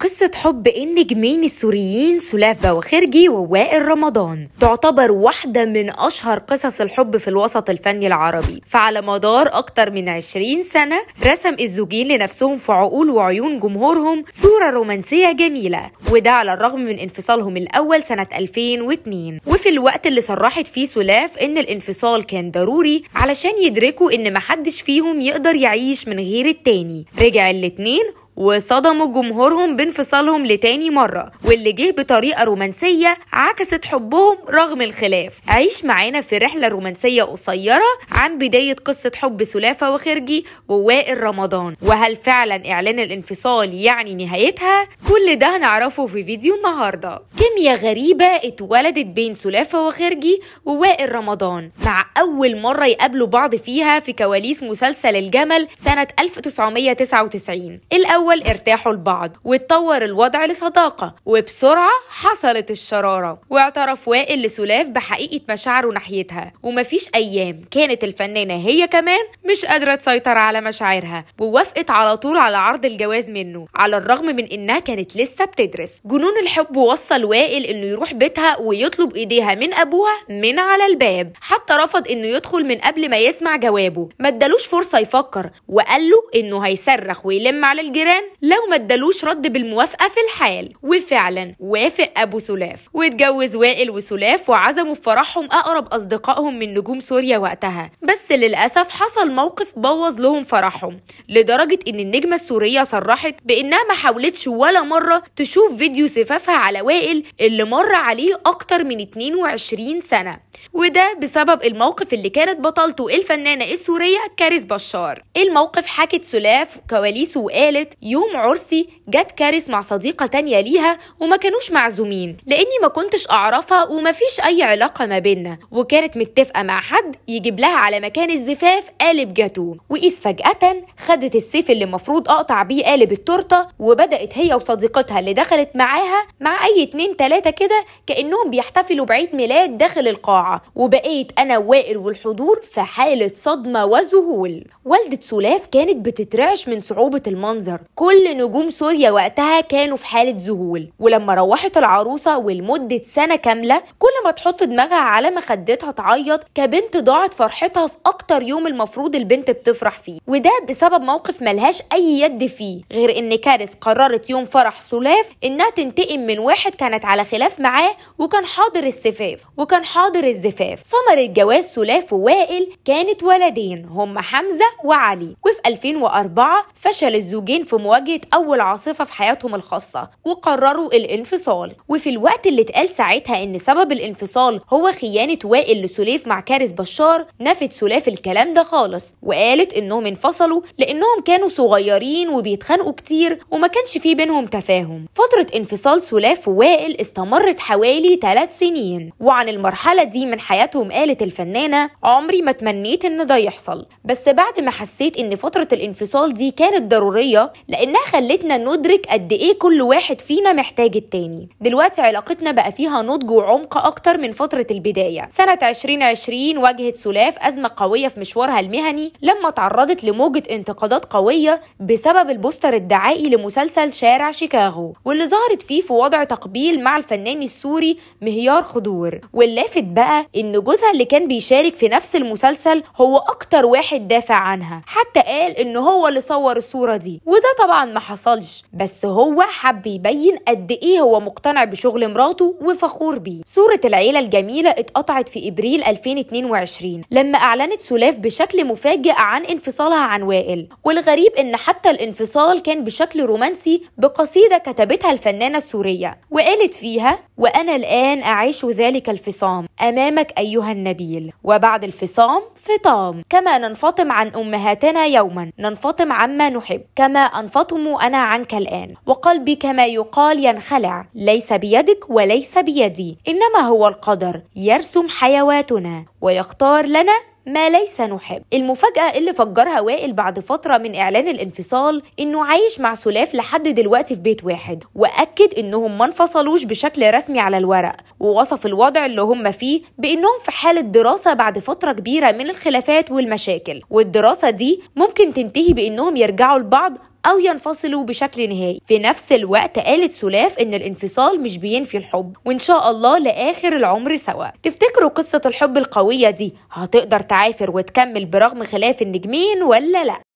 قصة حب النجمين السوريين سلاف بواخرجي ووائل رمضان تعتبر واحدة من أشهر قصص الحب في الوسط الفني العربي فعلى مدار أكتر من 20 سنة رسم الزوجين لنفسهم في عقول وعيون جمهورهم صورة رومانسية جميلة وده على الرغم من انفصالهم الأول سنة 2002 وفي الوقت اللي صرحت فيه سلاف إن الانفصال كان ضروري علشان يدركوا إن محدش فيهم يقدر يعيش من غير التاني رجع الاتنين وصدموا جمهورهم بانفصالهم لتاني مرة واللي جه بطريقة رومانسية عكست حبهم رغم الخلاف عيش معانا في رحلة رومانسية قصيرة عن بداية قصة حب سلافة وخرجي ووائل رمضان وهل فعلا إعلان الانفصال يعني نهايتها؟ كل ده هنعرفه في فيديو النهاردة كيميا غريبة اتولدت بين سلافة وخرجي ووائل رمضان مع أول مرة يقابلوا بعض فيها في كواليس مسلسل الجمل سنة 1999 الأول الأول ارتاحوا لبعض واتطور الوضع لصداقة وبسرعة حصلت الشرارة واعترف وائل لسلاف بحقيقة مشاعره ناحيتها ومفيش أيام كانت الفنانة هي كمان مش قادرة تسيطر على مشاعرها ووافقت على طول على عرض الجواز منه على الرغم من إنها كانت لسه بتدرس جنون الحب وصل وائل إنه يروح بيتها ويطلب إيديها من أبوها من على الباب حتى رفض إنه يدخل من قبل ما يسمع جوابه ما ادالوش فرصة يفكر وقال له إنه هيصرخ ويلم على الجيران الإعلان لو ما ادالوش رد بالموافقة في الحال وفعلا وافق أبو سلاف واتجوز وائل وسلاف وعزموا في فرحهم أقرب أصدقائهم من نجوم سوريا وقتها بس للأسف حصل موقف بوظ لهم فرحهم لدرجة إن النجمة السورية صرحت بإنها ما حاولتش ولا مرة تشوف فيديو زفافها على وائل اللي مر عليه أكتر من 22 سنة وده بسبب الموقف اللي كانت بطلته الفنانة السورية كاريس بشار الموقف حكت سلاف كواليسه وقالت يوم عرسي جت كارث مع صديقه تانية ليها وما كانوش معزومين لاني ما كنتش اعرفها ومفيش اي علاقه ما بينا وكانت متفقه مع حد يجيب لها على مكان الزفاف قالب جاتو وقيس فجاه خدت السيف اللي المفروض اقطع بيه قالب التورته وبدات هي وصديقتها اللي دخلت معاها مع اي اتنين تلاته كده كانهم بيحتفلوا بعيد ميلاد داخل القاعه وبقيت انا ووائل والحضور في حاله صدمه وذهول والده سلاف كانت بتترعش من صعوبه المنظر كل نجوم سوريا وقتها كانوا في حالة ذهول ولما روحت العروسة ولمدة سنة كاملة كل ما تحط دماغها على مخدتها تعيط كبنت ضاعت فرحتها في أكتر يوم المفروض البنت بتفرح فيه وده بسبب موقف ملهاش أي يد فيه غير إن كارث قررت يوم فرح سلاف إنها تنتقم من واحد كانت على خلاف معاه وكان حاضر السفاف وكان حاضر الزفاف ثمرة جواز سلاف ووائل كانت ولدين هم حمزة وعلي وفي 2004 فشل الزوجين في مواجهة أول عاصفة في حياتهم الخاصة وقرروا الانفصال وفي الوقت اللي اتقال ساعتها إن سبب الانفصال هو خيانة وائل لسليف مع كارس بشار نفت سليف الكلام ده خالص وقالت إنهم انفصلوا لأنهم كانوا صغيرين وبيتخانقوا كتير وما كانش في بينهم تفاهم فترة انفصال سلاف ووائل استمرت حوالي 3 سنين وعن المرحلة دي من حياتهم قالت الفنانة عمري ما تمنيت إن ده يحصل بس بعد ما حسيت إن فترة الانفصال دي كانت ضرورية لأ لانها خلتنا ندرك قد ايه كل واحد فينا محتاج التاني دلوقتي علاقتنا بقى فيها نضج وعمق اكتر من فتره البدايه سنه 2020 واجهت سلاف ازمه قويه في مشوارها المهني لما تعرضت لموجه انتقادات قويه بسبب البوستر الدعائي لمسلسل شارع شيكاغو واللي ظهرت فيه في وضع تقبيل مع الفنان السوري مهيار خضور واللافت بقى ان جوزها اللي كان بيشارك في نفس المسلسل هو اكتر واحد دافع عنها حتى قال ان هو اللي صور الصوره دي وده طبعا ما حصلش بس هو حب يبين قد ايه هو مقتنع بشغل مراته وفخور بيه صورة العيلة الجميلة اتقطعت في ابريل 2022 لما اعلنت سلاف بشكل مفاجئ عن انفصالها عن وائل والغريب ان حتى الانفصال كان بشكل رومانسي بقصيدة كتبتها الفنانة السورية وقالت فيها وانا الان اعيش ذلك الفصام امامك ايها النبيل وبعد الفصام فطام كما ننفطم عن امهاتنا يوما ننفطم عما نحب كما تنفطم أنا عنك الآن وقلبي كما يقال ينخلع ليس بيدك وليس بيدي إنما هو القدر يرسم حيواتنا ويختار لنا ما ليس نحب المفاجأة اللي فجرها وائل بعد فترة من إعلان الانفصال إنه عايش مع سلاف لحد دلوقتي في بيت واحد وأكد إنهم ما انفصلوش بشكل رسمي على الورق ووصف الوضع اللي هم فيه بإنهم في حالة دراسة بعد فترة كبيرة من الخلافات والمشاكل والدراسة دي ممكن تنتهي بإنهم يرجعوا لبعض أو ينفصلوا بشكل نهائي في نفس الوقت قالت سلاف إن الانفصال مش بينفي الحب وإن شاء الله لآخر العمر سوا تفتكروا قصة الحب القوية دي هتقدر تعافر وتكمل برغم خلاف النجمين ولا لأ